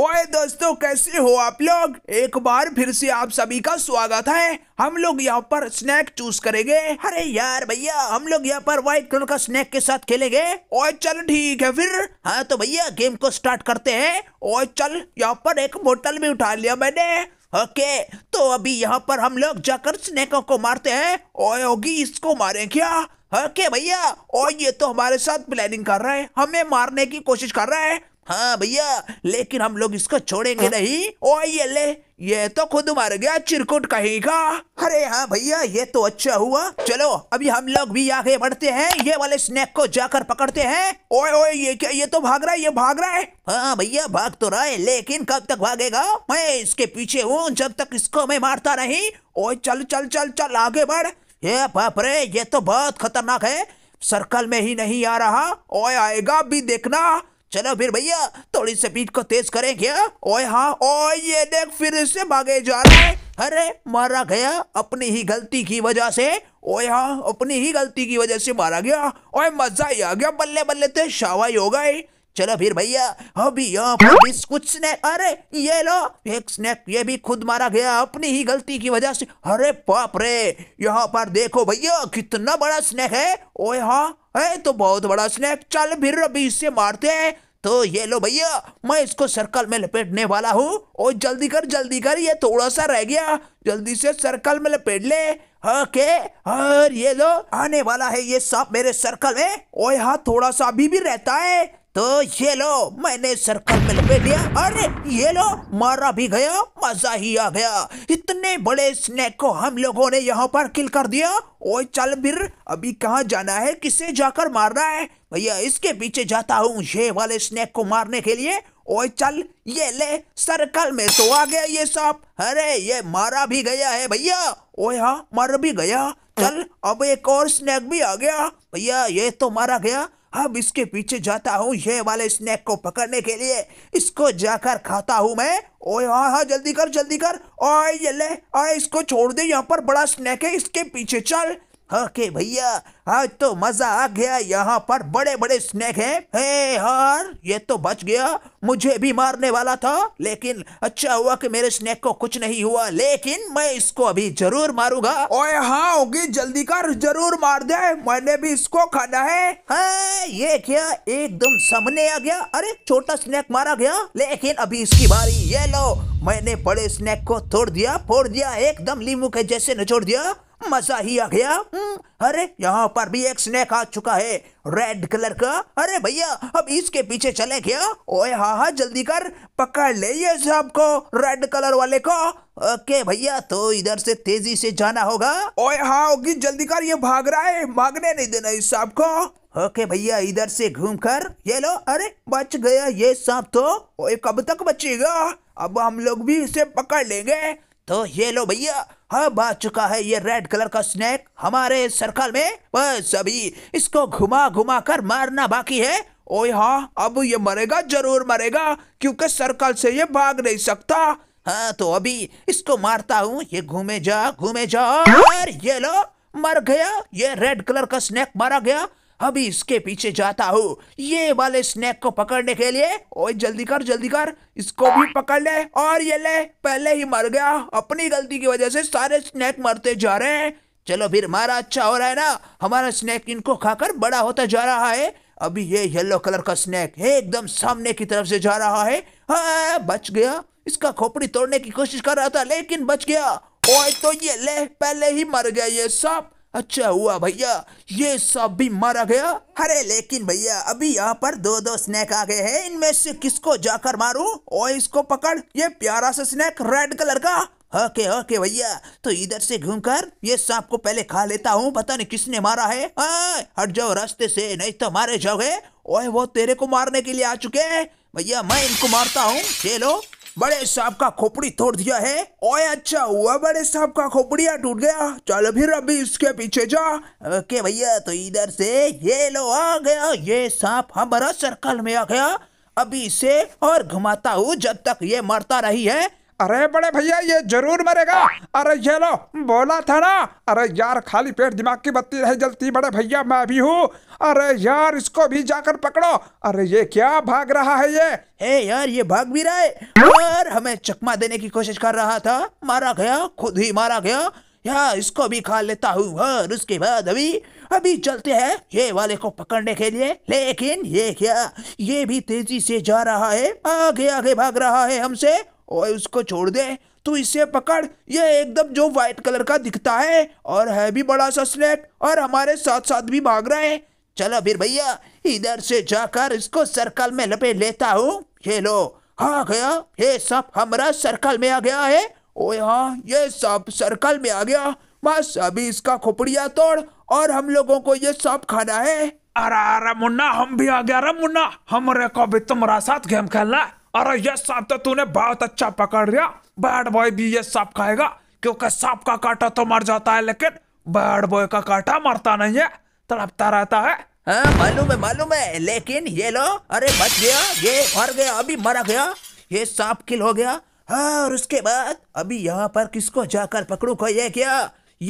ओए दोस्तों कैसे हो आप लोग एक बार फिर से आप सभी का स्वागत है हम लोग यहाँ पर स्नैक चूज करेंगे अरे यार भैया हम लोग यहाँ पर व्हाइट कलर का स्नैक के साथ खेलेंगे और चल ठीक है फिर हाँ तो भैया गेम को स्टार्ट करते हैं और चल यहाँ पर एक बोतल भी उठा लिया मैंने ओके तो अभी यहाँ पर हम लोग जाकर स्नैकों को मारते हैं और होगी इसको मारे क्या ओके भैया और ये तो हमारे साथ प्लानिंग कर रहा है हमें मारने की कोशिश कर रहा है हाँ भैया लेकिन हम लोग इसको छोड़ेंगे हाँ। नहीं ओ ये ले ये तो खुद मर गया चिरकुट कहीं का अरे हाँ भैया ये तो अच्छा हुआ चलो अभी हम लोग भी आगे बढ़ते हैं ये वाले स्नैक को जाकर पकड़ते हैं ओए ओए ये क्या ये तो भाग रहा है ये भाग रहा है हाँ भैया भाग तो रहा है लेकिन कब तक भागेगा मैं इसके पीछे हूँ जब तक इसको मैं मारता नहीं ओए चल चल चल चल आगे बढ़ ये बाप रे ये तो बहुत खतरनाक है सर्कल में ही नहीं आ रहा ओए आएगा भी देखना चलो फिर भैया थोड़ी स्पीड को तेज करें क्या हाँ? ओए हाँ ओए ये देख फिर से भागे जा रहे अरे मारा गया अपनी ही गलती की वजह से ओए हाँ अपनी ही गलती की वजह से मारा गया ओए मजा ही आ गया बल्ले बल्ले तो शावाई हो गए चलो फिर भैया अभी यहाँ पर भी कुछ स्नैक अरे ये लो एक स्नैक ये भी खुद मारा गया अपनी ही गलती की वजह से अरे पाप रे यहाँ पर देखो भैया कितना बड़ा स्नैक है ओए हाँ है तो बहुत बड़ा स्नैक चल फिर अभी इससे मारते हैं तो ये लो भैया मैं इसको सर्कल में लपेटने वाला हूँ और जल्दी कर जल्दी कर ये थोड़ा सा रह गया जल्दी से सर्कल में लपेट ले ओके और ये लो आने वाला है ये सांप मेरे सर्कल में और यहाँ थोड़ा सा अभी भी रहता है तो ये लो मैंने सर्कल में लपेट दिया अरे ये लो मारा भी गया मजा ही आ गया इतने बड़े स्नैक को हम लोगों ने यहाँ पर किल कर दिया ओ चल बिर अभी कहाँ जाना है किसे जाकर मारना है भैया इसके पीछे जाता हूँ ये वाले स्नैक को मारने के लिए ओ चल ये ले सर्कल में तो आ गया ये सांप अरे ये मारा भी गया है भैया ओ हाँ मर भी गया चल अब एक और स्नैक भी आ गया भैया ये तो मारा गया अब इसके पीछे जाता हूँ ये वाले स्नैक को पकड़ने के लिए इसको जाकर खाता हूँ मैं ओए हाँ हाँ जल्दी कर जल्दी कर ओए ये ले ओए इसको छोड़ दे यहाँ पर बड़ा स्नैक है इसके पीछे चल ओके हाँ भैया आज तो मजा आ गया यहाँ पर बड़े बड़े स्नेक हैं हे यार ये तो बच गया मुझे भी मारने वाला था लेकिन अच्छा हुआ कि मेरे स्नेक को कुछ नहीं हुआ लेकिन मैं इसको अभी जरूर मारूंगा ओए हाँ होगी जल्दी कर जरूर मार दे मैंने भी इसको खाना है हाँ, ये क्या एकदम सामने आ गया अरे छोटा स्नेक मारा गया लेकिन अभी इसकी बारी ये लो मैंने बड़े स्नेक को तोड़ दिया फोड़ दिया एकदम लीमू के जैसे नचोड़ दिया मजा ही आ गया हम्म, अरे यहाँ पर भी एक स्नेक आ चुका है रेड कलर का अरे भैया अब इसके पीछे चले गया ओए हाँ हाँ जल्दी कर पकड़ ले ये सांप को रेड कलर वाले को ओके भैया तो इधर से तेजी से जाना होगा ओए हाँ होगी जल्दी कर ये भाग रहा है भागने नहीं देना इस सांप को ओके भैया इधर से घूम कर ये लो अरे बच गया ये सांप तो ओए कब तक बचेगा अब हम लोग भी इसे पकड़ लेंगे तो ये लो भैया अब हाँ, आ चुका है ये रेड कलर का स्नेक हमारे सर्कल में बस अभी इसको घुमा घुमा कर मारना बाकी है ओए हाँ अब ये मरेगा जरूर मरेगा क्योंकि सर्कल से ये भाग नहीं सकता हाँ तो अभी इसको मारता हूँ ये घूमे जा घूमे जा और ये लो मर गया ये रेड कलर का स्नेक मारा गया अभी इसके पीछे जाता हूँ ये वाले स्नैक को पकड़ने के लिए ओए जल्दी कर जल्दी कर इसको भी पकड़ ले और ये ले पहले ही मर गया अपनी गलती की वजह से सारे स्नैक मरते जा रहे हैं चलो फिर हमारा अच्छा हो रहा है ना हमारा स्नैक इनको खाकर बड़ा होता जा रहा है अभी ये येलो कलर का स्नैक एकदम सामने की तरफ से जा रहा है हाँ, बच गया इसका खोपड़ी तोड़ने की कोशिश कर रहा था लेकिन बच गया ओए तो ये ले पहले ही मर गया ये सब अच्छा हुआ भैया ये सब भी मारा गया अरे लेकिन भैया अभी यहाँ पर दो दो स्नैक आ गए हैं इनमें से किसको जाकर मारू और इसको पकड़ ये प्यारा सा स्नैक रेड कलर का ओके ओके भैया तो इधर से घूमकर ये सांप को पहले खा लेता हूँ पता नहीं किसने मारा है हट जाओ रास्ते से नहीं तो मारे जाओगे ओए वो तेरे को मारने के लिए आ चुके हैं भैया मैं इनको मारता हूँ खेलो बड़े साहब का खोपड़ी तोड़ दिया है ओए अच्छा हुआ बड़े साहब का खोपड़िया टूट गया चल फिर अभी इसके पीछे जा ओके भैया तो इधर से ये लो आ गया ये सांप हमारा सर्कल में आ गया अभी इसे और घुमाता हूँ जब तक ये मरता रही है अरे बड़े भैया ये जरूर मरेगा अरे ये लो बोला था ना अरे यार खाली पेट दिमाग की बत्ती रह जलती बड़े भैया मैं भी हूँ अरे यार इसको भी जाकर पकड़ो अरे ये क्या भाग रहा है ये हे यार ये भाग भी रहा है यार हमें चकमा देने की कोशिश कर रहा था मारा गया खुद ही मारा गया यार इसको भी खा लेता हूँ और उसके बाद अभी अभी चलते हैं ये वाले को पकड़ने के लिए लेकिन ये क्या ये भी तेजी से जा रहा है आगे आगे भाग रहा है हमसे ओए उसको छोड़ दे तू इसे पकड़ ये एकदम जो व्हाइट कलर का दिखता है और है भी बड़ा सा स्नेक और हमारे साथ साथ भी भाग रहा है चलो फिर भैया इधर से जाकर इसको सर्कल में लपेट लेता हूँ ये लो आ गया ये सब हमारा सर्कल में आ गया है ओ हाँ ये सब सर्कल में आ गया बस अभी इसका खोपड़िया तोड़ और हम लोगों को ये सब खाना है अरे अरे मुन्ना हम भी आ गया अरे मुन्ना हमारे को भी तुम्हारा साथ गेम खेलना अरे ये सांप तो तूने बहुत अच्छा पकड़ लिया बैड बॉय भी ये सांप खाएगा क्योंकि सांप का काटा तो मर जाता है लेकिन बैड बॉय का काटा मरता नहीं है तड़पता रहता है हाँ मालूम है मालूम है लेकिन ये लो अरे बच गया ये मर गया अभी मरा गया ये सांप किल हो गया हाँ और उसके बाद अभी यहाँ पर किसको जाकर पकड़ू को ये क्या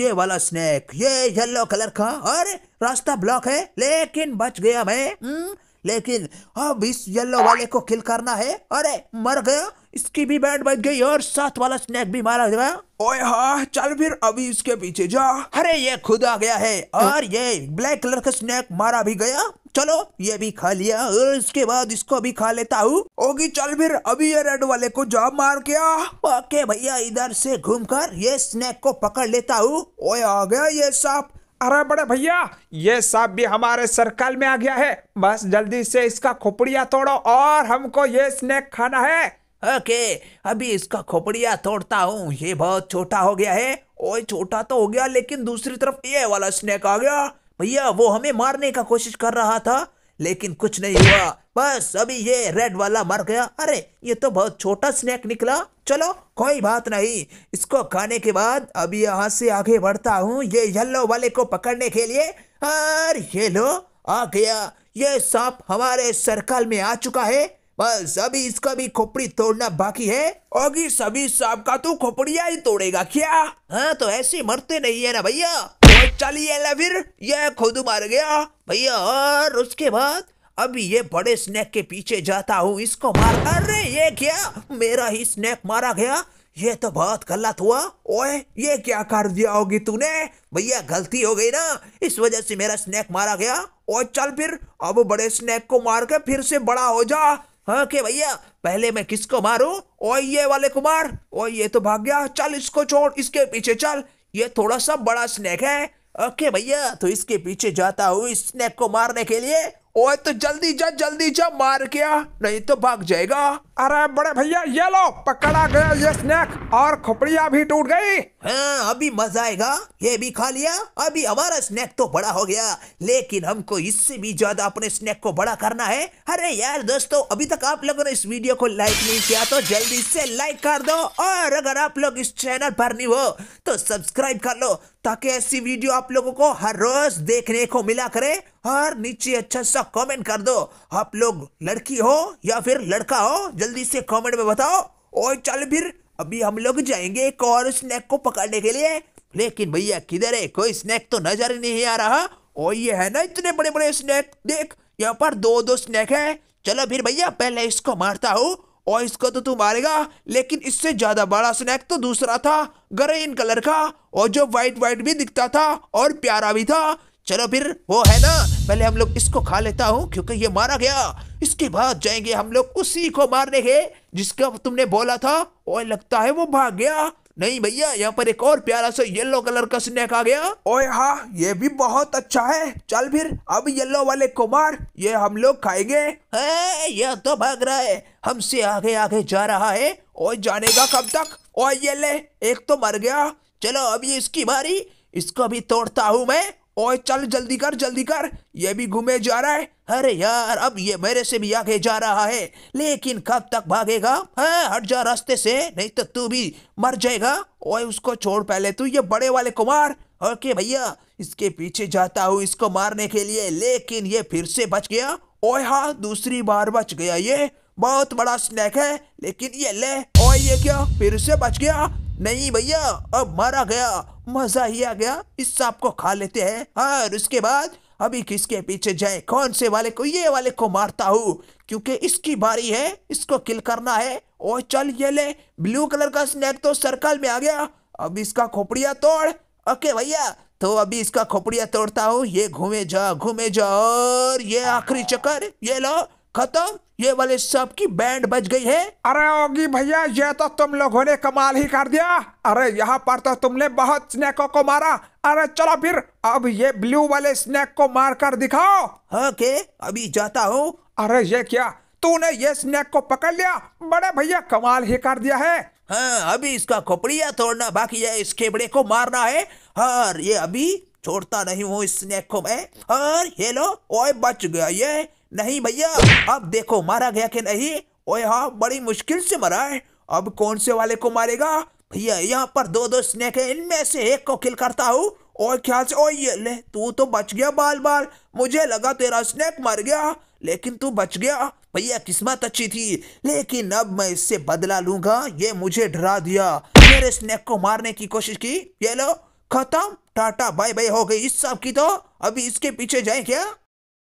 ये वाला स्नेक ये येलो कलर का और रास्ता ब्लॉक है लेकिन बच गया मैं हम्म। लेकिन अब इस येलो वाले को किल करना है अरे मर गया इसकी भी बैंड बज गई और साथ वाला स्नैक भी मारा गया ओए हाँ चल फिर अभी इसके पीछे जा अरे ये खुद आ गया है तो- और ये ब्लैक कलर का स्नैक मारा भी गया चलो ये भी खा लिया और इसके बाद इसको भी खा लेता हूँ ओगी चल फिर अभी ये रेड वाले को जा मार गया ओके भैया इधर से घूमकर ये स्नैक को पकड़ लेता हूँ ओए आ गया ये सांप अरे बड़े भैया ये सब भी हमारे सर्कल में आ गया है बस जल्दी से इसका खोपड़िया तोड़ो और हमको ये स्नैक खाना है ओके अभी इसका खोपड़िया तोड़ता हूँ ये बहुत छोटा हो गया है ओए छोटा तो हो गया लेकिन दूसरी तरफ ये वाला स्नैक आ गया भैया वो हमें मारने का कोशिश कर रहा था लेकिन कुछ नहीं हुआ बस अभी ये रेड वाला मर गया अरे ये तो बहुत छोटा स्नैक निकला चलो कोई बात नहीं इसको खाने के बाद अभी यहाँ से आगे बढ़ता हूँ ये येलो वाले को पकड़ने के लिए और ये लो आ गया ये सांप हमारे सर्कल में आ चुका है बस अभी इसका भी खोपड़ी तोड़ना बाकी है और सभी सांप का तू तो खोपड़िया ही तोड़ेगा क्या हाँ तो ऐसे मरते नहीं है ना भैया तो चलिए फिर यह खुद मार गया भैया और उसके बाद अभी ये बड़े स्नैक के पीछे जाता हूँ इसको मार अरे ये क्या मेरा ही स्नैक मारा गया ये तो बहुत गलत हुआ ओए ये क्या कर दिया होगी तूने भैया गलती हो गई ना इस वजह से मेरा स्नैक मारा गया ओए चल फिर अब बड़े स्नैक को मार के फिर से बड़ा हो जा हाँ के भैया पहले मैं किसको मारू और ये वाले कुमार मार ये तो भाग गया चल इसको छोड़ इसके पीछे चल ये थोड़ा सा बड़ा स्नैक है ओके भैया तो इसके पीछे जाता हूँ इस स्नैक को मारने के लिए ओए तो जल्दी जा जल्दी जा मार गया नहीं तो भाग जाएगा अरे बड़े भैया ये लो पकड़ा गया ये स्नैक और खोपड़िया भी टूट गई हाँ अभी मजा आएगा ये भी खा लिया अभी हमारा स्नैक तो बड़ा हो गया लेकिन हमको इससे भी ज्यादा अपने स्नैक को बड़ा करना है अरे यार दोस्तों अभी तक आप लोगों ने इस वीडियो को लाइक नहीं किया तो जल्दी से लाइक कर दो और अगर आप लोग इस चैनल पर नहीं हो तो सब्सक्राइब कर लो ताकि ऐसी वीडियो आप लोगों को हर रोज देखने को मिला करे और नीचे अच्छा सा कमेंट कर दो आप लोग लड़की हो या फिर लड़का हो जल्दी से कमेंट में बताओ और चल फिर अभी हम लोग जाएंगे एक और स्नैक को पकड़ने के लिए लेकिन भैया किधर है कोई स्नैक तो नजर नहीं आ रहा और ये है ना इतने बड़े बड़े स्नैक देख यहाँ पर दो दो स्नैक है चलो फिर भैया पहले इसको मारता हूँ और इसको तो तू मारेगा लेकिन इससे ज्यादा बड़ा स्नैक तो दूसरा था ग्रीन कलर का और जो व्हाइट वाइट भी दिखता था और प्यारा भी था चलो फिर वो है ना पहले हम लोग इसको खा लेता हूँ क्योंकि ये मारा गया इसके बाद जाएंगे हम लोग उसी को मारने के जिसका तुमने बोला था और लगता है वो भाग गया नहीं भैया यहाँ पर एक और प्यारा सा येलो कलर का स्नैक आ गया ओए हाँ ये भी बहुत अच्छा है चल फिर अब येलो वाले को मार ये हम लोग खाएंगे है यह तो भाग रहा है हमसे आगे आगे जा रहा है और जाने का कब तक ओ ये ले एक तो मर गया चलो अभी इसकी बारी इसको भी तोड़ता हूँ मैं ओए चल जल्दी कर जल्दी कर ये भी घूमे जा रहा है अरे यार अब ये मेरे से भी आगे जा रहा है लेकिन कब तक भागेगा हाँ हट जा रास्ते से नहीं तो तू भी मर जाएगा ओए उसको छोड़ पहले तू ये बड़े वाले कुमार ओके भैया इसके पीछे जाता हूँ इसको मारने के लिए लेकिन ये फिर से बच गया ओए हाँ दूसरी बार बच गया ये बहुत बड़ा स्नैक है लेकिन ये ले ओए ये क्या फिर से बच गया नहीं भैया अब मारा गया मजा ही आ गया इस सांप को खा लेते हैं और उसके बाद अभी किसके पीछे जाए कौन से वाले को ये वाले को मारता हूँ क्योंकि इसकी बारी है इसको किल करना है और चल ये ले ब्लू कलर का स्नैप तो सर्कल में आ गया अब इसका खोपड़िया तोड़ ओके भैया तो अभी इसका खोपड़िया तोड़ता हूँ ये घूमे जा घूमे जा और ये आखिरी चक्कर ये लो खत्म ये वाले सब की बैंड बज गई है अरे ओगी भैया ये तो तुम लोगों ने कमाल ही कर दिया अरे यहाँ पर तो तुमने बहुत स्नेको को मारा अरे चलो फिर अब ये ब्लू वाले स्नेक को मार कर दिखाओ ओके हाँ, अभी जाता हूँ अरे ये क्या तूने ये स्नेक को पकड़ लिया बड़े भैया कमाल ही कर दिया है हाँ अभी इसका खोपड़िया तोड़ना बाकी है इस बड़े को मारना है और ये अभी छोड़ता नहीं हूँ इस को मैं और ये लो ओए बच गया ये नहीं भैया अब देखो मारा गया कि नहीं ओए हाँ बड़ी मुश्किल से मरा है अब कौन से वाले को मारेगा भैया यहाँ पर दो दो स्नेक है इनमें से एक को किल करता हूँ और ख्याल से ओए ये ले तू तो बच गया बाल बाल मुझे लगा तेरा स्नेक मर गया लेकिन तू बच गया भैया किस्मत अच्छी थी लेकिन अब मैं इससे बदला लूंगा ये मुझे डरा दिया मेरे स्नेक को मारने की कोशिश की ये लो खत्म टाटा बाय बाय हो गई इस सब की तो अभी इसके पीछे जाए क्या